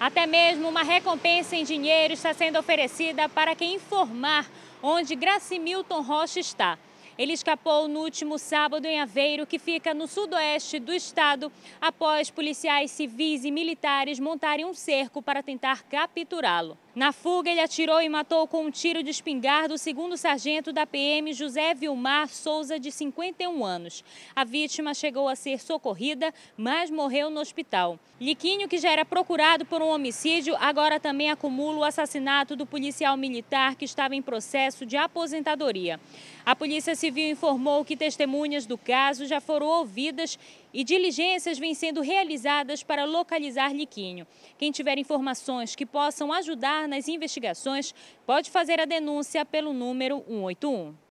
Até mesmo uma recompensa em dinheiro está sendo oferecida para quem informar onde Gracimilton Rocha está. Ele escapou no último sábado em Aveiro, que fica no sudoeste do estado, após policiais civis e militares montarem um cerco para tentar capturá-lo. Na fuga, ele atirou e matou com um tiro de espingarda o segundo sargento da PM, José Vilmar Souza, de 51 anos. A vítima chegou a ser socorrida, mas morreu no hospital. Liquinho, que já era procurado por um homicídio, agora também acumula o assassinato do policial militar que estava em processo de aposentadoria. A Polícia Civil informou que testemunhas do caso já foram ouvidas e diligências vêm sendo realizadas para localizar Liquinho. Quem tiver informações que possam ajudar nas investigações pode fazer a denúncia pelo número 181.